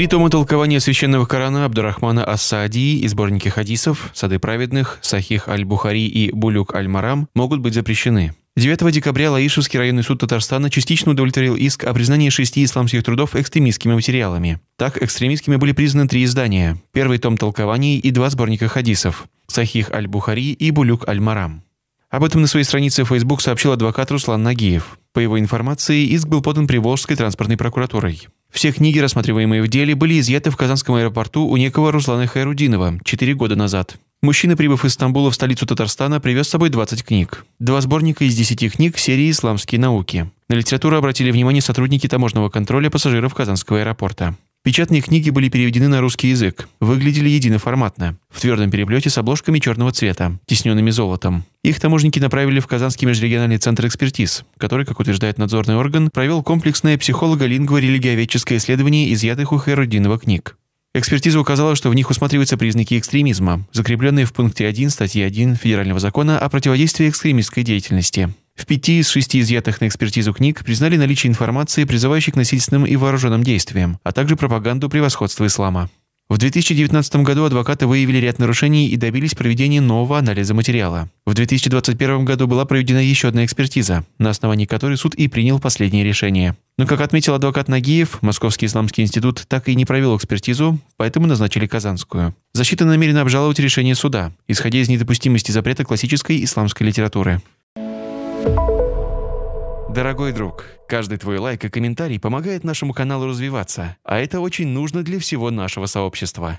Три тома толкования священного Корана Абдурахмана Ас-Саади и сборники хадисов «Сады праведных», «Сахих Аль-Бухари» и «Булюк Аль-Марам» могут быть запрещены. 9 декабря Лаишевский районный суд Татарстана частично удовлетворил иск о признании шести исламских трудов экстремистскими материалами. Так, экстремистскими были признаны три издания – первый том толкований и два сборника хадисов – «Сахих Аль-Бухари» и «Булюк Аль-Марам». Об этом на своей странице в Facebook сообщил адвокат Руслан Нагиев. По его информации, иск был подан Приволжской транспортной прокуратурой. Все книги, рассматриваемые в деле, были изъяты в Казанском аэропорту у некого Руслана Хайрудинова 4 года назад. Мужчина, прибыв из Стамбула в столицу Татарстана, привез с собой 20 книг. Два сборника из 10 книг серии «Исламские науки». На литературу обратили внимание сотрудники таможенного контроля пассажиров Казанского аэропорта. Печатные книги были переведены на русский язык, выглядели единоформатно, в твердом переплете с обложками черного цвета, тисненными золотом. Их таможенники направили в Казанский межрегиональный центр экспертиз, который, как утверждает надзорный орган, провел комплексное психолого-лингво-религиоведческое исследование изъятых у Хайруддинова книг. Экспертиза указала, что в них усматриваются признаки экстремизма, закрепленные в пункте 1 статьи 1 Федерального закона о противодействии экстремистской деятельности. В пяти из шести изъятых на экспертизу книг признали наличие информации, призывающей к насильственным и вооруженным действиям, а также пропаганду превосходства ислама. В 2019 году адвокаты выявили ряд нарушений и добились проведения нового анализа материала. В 2021 году была проведена еще одна экспертиза, на основании которой суд и принял последнее решение. Но, как отметил адвокат Нагиев, Московский исламский институт так и не провел экспертизу, поэтому назначили Казанскую. Защита намерена обжаловать решение суда, исходя из недопустимости запрета классической исламской литературы. Дорогой друг, каждый твой лайк и комментарий помогает нашему каналу развиваться, а это очень нужно для всего нашего сообщества.